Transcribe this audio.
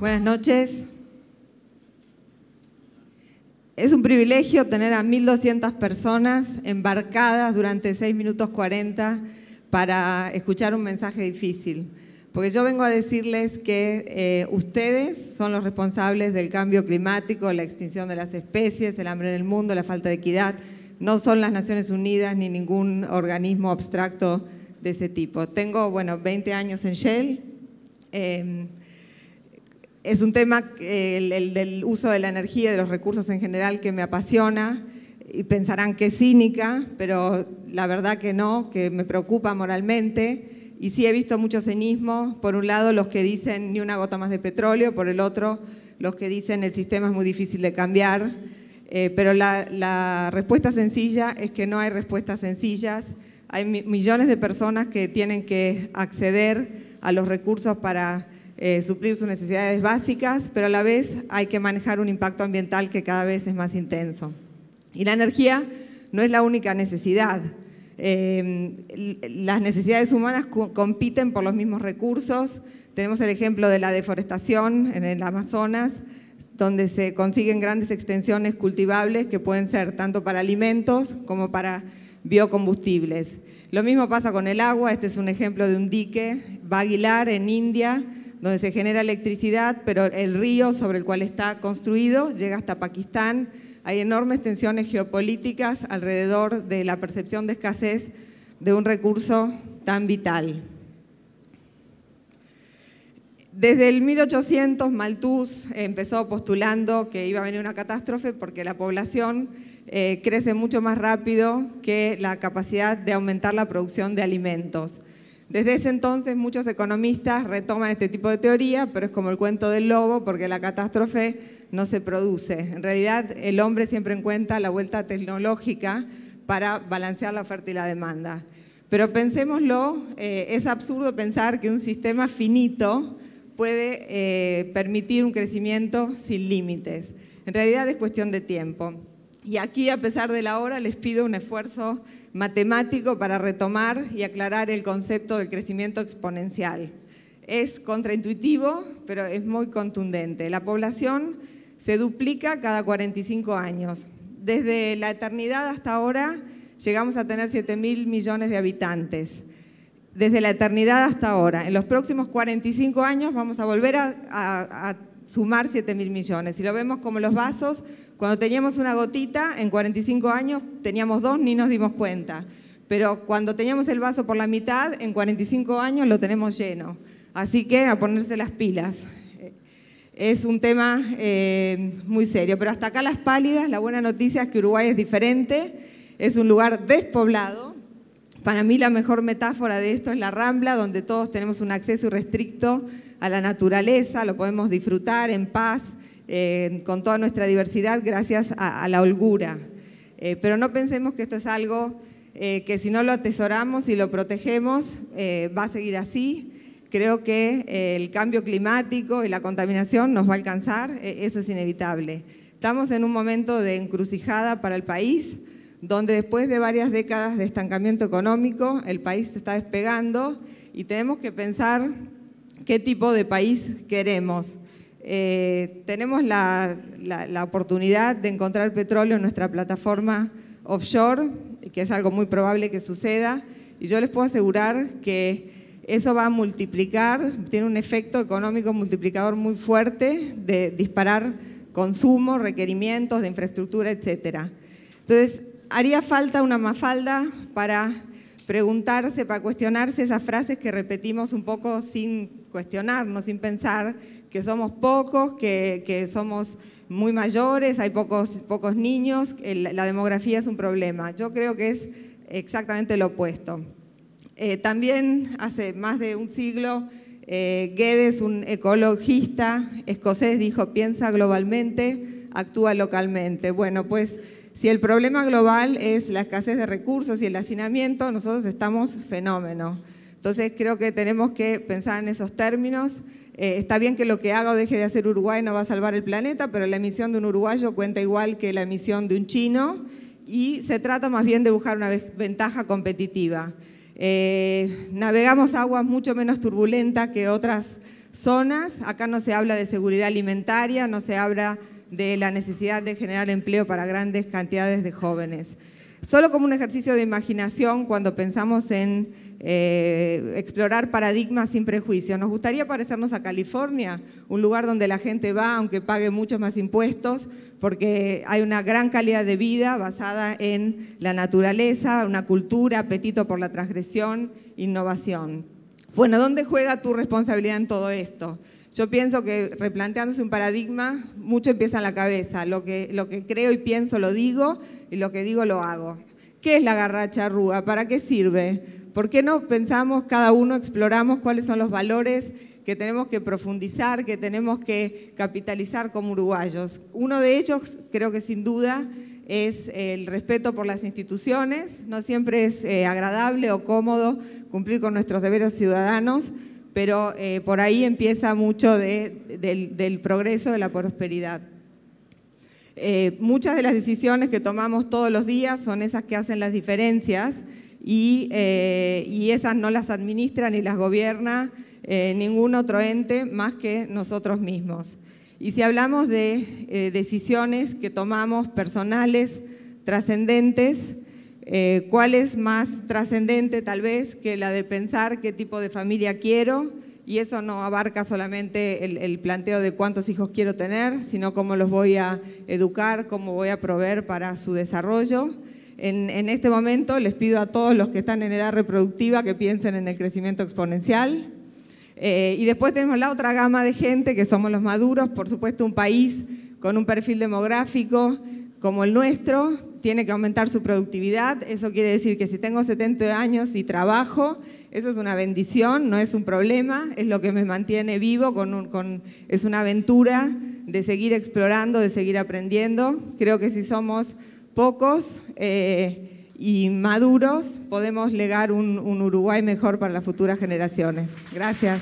Buenas noches. Es un privilegio tener a 1.200 personas embarcadas durante 6 minutos 40 para escuchar un mensaje difícil. Porque yo vengo a decirles que eh, ustedes son los responsables del cambio climático, la extinción de las especies, el hambre en el mundo, la falta de equidad. No son las Naciones Unidas ni ningún organismo abstracto de ese tipo. Tengo, bueno, 20 años en Shell. Em, es un tema, eh, del uso de la energía de los recursos en general, que me apasiona y pensarán que es cínica, pero la verdad que no, que me preocupa moralmente. Y sí he visto mucho cenismo por un lado los que dicen ni una gota más de petróleo, por el otro los que dicen el sistema es muy difícil de cambiar. Eh, pero la respuesta sencilla es que no hay respuestas sencillas. Hay millones de personas que tienen que acceder a los recursos para eh, suplir sus necesidades básicas, pero a la vez hay que manejar un impacto ambiental que cada vez es más intenso. Y la energía no es la única necesidad. Eh, las necesidades humanas compiten por los mismos recursos. Tenemos el ejemplo de la deforestación en el Amazonas, donde se consiguen grandes extensiones cultivables que pueden ser tanto para alimentos como para biocombustibles. Lo mismo pasa con el agua, este es un ejemplo de un dique, Baguilar en India, donde se genera electricidad, pero el río sobre el cual está construido llega hasta Pakistán. Hay enormes tensiones geopolíticas alrededor de la percepción de escasez de un recurso tan vital. Desde el 1800 Malthus empezó postulando que iba a venir una catástrofe porque la población eh, crece mucho más rápido que la capacidad de aumentar la producción de alimentos. Desde ese entonces muchos economistas retoman este tipo de teoría, pero es como el cuento del lobo porque la catástrofe no se produce. En realidad el hombre siempre encuentra la vuelta tecnológica para balancear la oferta y la demanda. Pero pensémoslo, eh, es absurdo pensar que un sistema finito puede eh, permitir un crecimiento sin límites. En realidad es cuestión de tiempo. Y aquí, a pesar de la hora, les pido un esfuerzo matemático para retomar y aclarar el concepto del crecimiento exponencial. Es contraintuitivo, pero es muy contundente. La población se duplica cada 45 años. Desde la eternidad hasta ahora llegamos a tener 7 mil millones de habitantes. Desde la eternidad hasta ahora. En los próximos 45 años vamos a volver a, a sumar 7 mil millones. Si lo vemos como los vasos, cuando teníamos una gotita, en 45 años teníamos dos, ni nos dimos cuenta. Pero cuando teníamos el vaso por la mitad, en 45 años lo tenemos lleno. Así que a ponerse las pilas. Es un tema eh, muy serio. Pero hasta acá las pálidas, la buena noticia es que Uruguay es diferente, es un lugar despoblado para mí la mejor metáfora de esto es la Rambla, donde todos tenemos un acceso irrestricto a la naturaleza, lo podemos disfrutar en paz, eh, con toda nuestra diversidad, gracias a, la holgura. Eh, pero no pensemos que esto es algo eh, que si no lo atesoramos y lo protegemos, va a seguir así. Creo que el cambio climático y la contaminación nos va a alcanzar, eso es inevitable. Estamos en un momento de encrucijada para el país donde después de varias décadas de estancamiento económico, el país se está despegando y tenemos que pensar qué tipo de país queremos. Eh, tenemos la, la, oportunidad de encontrar petróleo en nuestra plataforma offshore, que es algo muy probable que suceda, y yo les puedo asegurar que eso va a multiplicar, tiene un efecto económico multiplicador muy fuerte de disparar consumo, requerimientos de infraestructura, etcétera. Entonces, haría falta una mafalda para preguntarse, para cuestionarse esas frases que repetimos un poco sin cuestionarnos, sin pensar que somos pocos, que, somos muy mayores, hay pocos, pocos niños, la demografía es un problema. Yo creo que es exactamente lo opuesto. Eh, también hace más de un siglo, eh, Guedes, un ecologista escocés, dijo, piensa globalmente, actúa localmente. Bueno, pues si el problema global es la escasez de recursos y el hacinamiento, nosotros estamos fenómeno. Entonces creo que tenemos que pensar en esos términos. Eh, está bien que lo que haga o deje de hacer Uruguay no va a salvar el planeta, pero la emisión de un uruguayo cuenta igual que la emisión de un chino y se trata más bien de buscar una ventaja competitiva. Eh, navegamos aguas mucho menos turbulentas que otras zonas. Acá no se habla de seguridad alimentaria, no se habla de la necesidad de generar empleo para grandes cantidades de jóvenes. Solo como un ejercicio de imaginación cuando pensamos en eh, explorar paradigmas sin prejuicios. Nos gustaría parecernos a California, un lugar donde la gente va aunque pague muchos más impuestos, porque hay una gran calidad de vida basada en la naturaleza, una cultura, apetito por la transgresión, innovación. Bueno, ¿dónde juega tu responsabilidad en todo esto? Yo pienso que replanteándose un paradigma, mucho empieza en la cabeza. Lo que, lo que creo y pienso lo digo y lo que digo lo hago. ¿Qué es la garracha rúa? ¿Para qué sirve? ¿Por qué no pensamos, cada uno exploramos cuáles son los valores que tenemos que profundizar, que tenemos que capitalizar como uruguayos? Uno de ellos, creo que sin duda, es el respeto por las instituciones. No siempre es eh, agradable o cómodo cumplir con nuestros deberes ciudadanos, pero eh, por ahí empieza mucho del, progreso, de la prosperidad. Eh, muchas de las decisiones que tomamos todos los días son esas que hacen las diferencias y, eh, y esas no las administra ni las gobierna ningún otro ente más que nosotros mismos. Y si hablamos de decisiones que tomamos personales, trascendentes, eh, cuál es más trascendente tal vez que la de pensar qué tipo de familia quiero, y eso no abarca solamente el, planteo de cuántos hijos quiero tener, sino cómo los voy a educar, cómo voy a proveer para su desarrollo. En, este momento les pido a todos los que están en edad reproductiva que piensen en el crecimiento exponencial. Eh, y después tenemos la otra gama de gente que somos los maduros, por supuesto un país con un perfil demográfico como el nuestro, tiene que aumentar su productividad, eso quiere decir que si tengo 70 años y trabajo, eso es una bendición, no es un problema, es lo que me mantiene vivo, con es una aventura de seguir explorando, de seguir aprendiendo. Creo que si somos pocos eh, y maduros, podemos legar un Uruguay mejor para las futuras generaciones. Gracias.